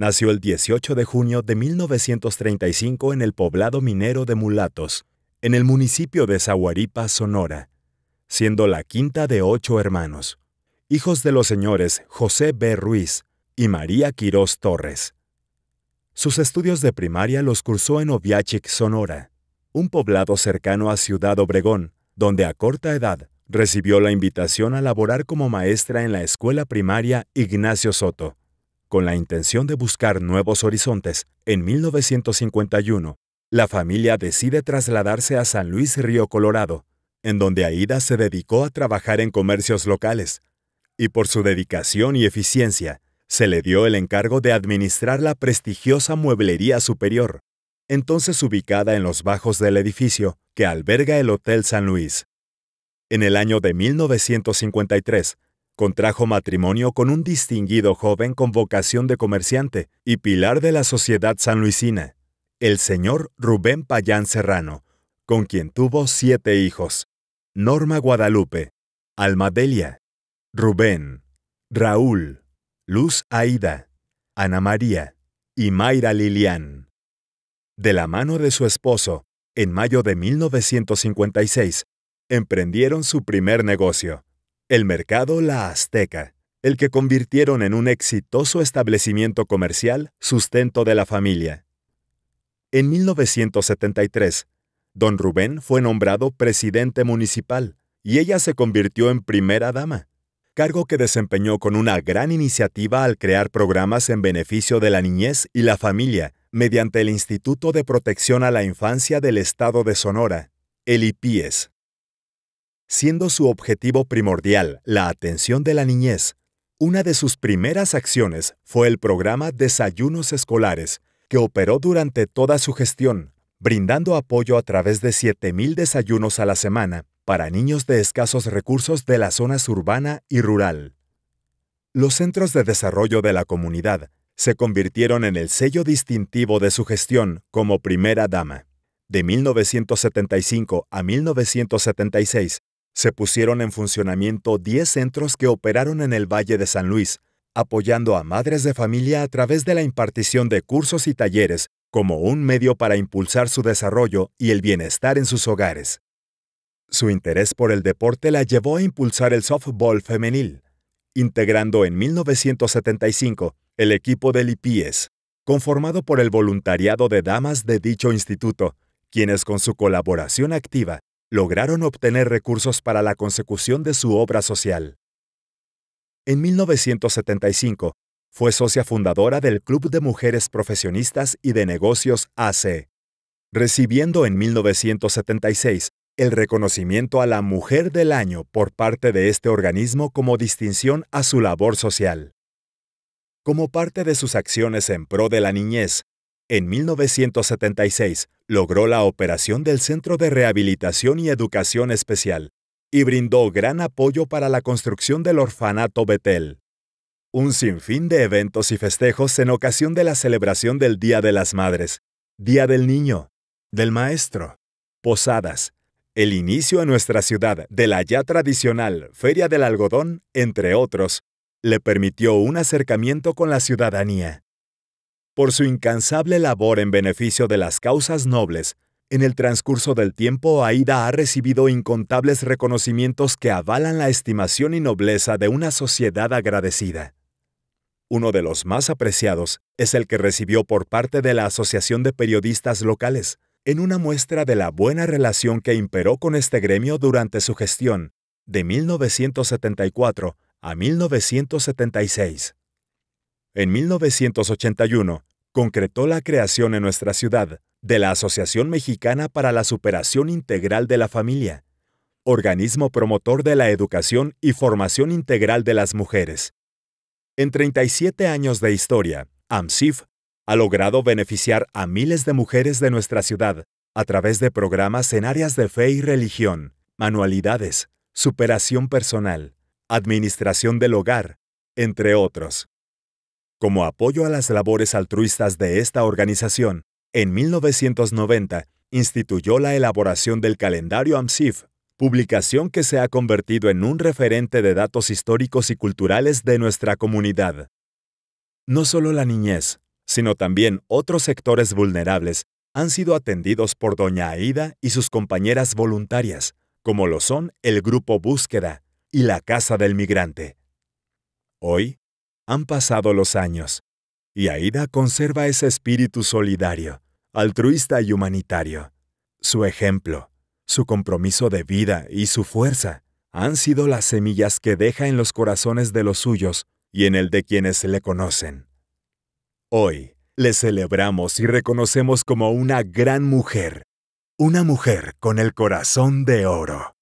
Nació el 18 de junio de 1935 en el poblado minero de Mulatos, en el municipio de Zahuaripa, Sonora, siendo la quinta de ocho hermanos, hijos de los señores José B. Ruiz y María Quirós Torres. Sus estudios de primaria los cursó en Oviachic, Sonora, un poblado cercano a Ciudad Obregón, donde a corta edad recibió la invitación a laborar como maestra en la escuela primaria Ignacio Soto con la intención de buscar nuevos horizontes, en 1951, la familia decide trasladarse a San Luis Río Colorado, en donde Aida se dedicó a trabajar en comercios locales, y por su dedicación y eficiencia, se le dio el encargo de administrar la prestigiosa Mueblería Superior, entonces ubicada en los bajos del edificio que alberga el Hotel San Luis. En el año de 1953, Contrajo matrimonio con un distinguido joven con vocación de comerciante y pilar de la sociedad sanluisina, el señor Rubén Payán Serrano, con quien tuvo siete hijos, Norma Guadalupe, Almadelia, Rubén, Raúl, Luz Aida, Ana María y Mayra Lilian. De la mano de su esposo, en mayo de 1956, emprendieron su primer negocio, el mercado La Azteca, el que convirtieron en un exitoso establecimiento comercial sustento de la familia. En 1973, don Rubén fue nombrado presidente municipal y ella se convirtió en primera dama, cargo que desempeñó con una gran iniciativa al crear programas en beneficio de la niñez y la familia mediante el Instituto de Protección a la Infancia del Estado de Sonora, el IPIES. Siendo su objetivo primordial la atención de la niñez, una de sus primeras acciones fue el programa Desayunos Escolares, que operó durante toda su gestión, brindando apoyo a través de 7.000 desayunos a la semana para niños de escasos recursos de las zonas urbana y rural. Los centros de desarrollo de la comunidad se convirtieron en el sello distintivo de su gestión como primera dama. De 1975 a 1976, se pusieron en funcionamiento 10 centros que operaron en el Valle de San Luis, apoyando a madres de familia a través de la impartición de cursos y talleres como un medio para impulsar su desarrollo y el bienestar en sus hogares. Su interés por el deporte la llevó a impulsar el softball femenil, integrando en 1975 el equipo del IPIES, conformado por el voluntariado de damas de dicho instituto, quienes con su colaboración activa lograron obtener recursos para la consecución de su obra social. En 1975, fue socia fundadora del Club de Mujeres Profesionistas y de Negocios AC, recibiendo en 1976 el reconocimiento a la Mujer del Año por parte de este organismo como distinción a su labor social. Como parte de sus acciones en pro de la niñez, en 1976 logró la operación del Centro de Rehabilitación y Educación Especial y brindó gran apoyo para la construcción del orfanato Betel. Un sinfín de eventos y festejos en ocasión de la celebración del Día de las Madres, Día del Niño, del Maestro, Posadas, el inicio en nuestra ciudad de la ya tradicional Feria del Algodón, entre otros, le permitió un acercamiento con la ciudadanía por su incansable labor en beneficio de las causas nobles, en el transcurso del tiempo Aida ha recibido incontables reconocimientos que avalan la estimación y nobleza de una sociedad agradecida. Uno de los más apreciados es el que recibió por parte de la Asociación de Periodistas Locales, en una muestra de la buena relación que imperó con este gremio durante su gestión, de 1974 a 1976. En 1981, concretó la creación en nuestra ciudad de la Asociación Mexicana para la Superación Integral de la Familia, organismo promotor de la educación y formación integral de las mujeres. En 37 años de historia, AMSIF ha logrado beneficiar a miles de mujeres de nuestra ciudad a través de programas en áreas de fe y religión, manualidades, superación personal, administración del hogar, entre otros. Como apoyo a las labores altruistas de esta organización, en 1990 instituyó la elaboración del calendario AMSIF, publicación que se ha convertido en un referente de datos históricos y culturales de nuestra comunidad. No solo la niñez, sino también otros sectores vulnerables han sido atendidos por Doña Aida y sus compañeras voluntarias, como lo son el Grupo Búsqueda y la Casa del Migrante. Hoy, han pasado los años, y Aida conserva ese espíritu solidario, altruista y humanitario. Su ejemplo, su compromiso de vida y su fuerza han sido las semillas que deja en los corazones de los suyos y en el de quienes le conocen. Hoy, le celebramos y reconocemos como una gran mujer, una mujer con el corazón de oro.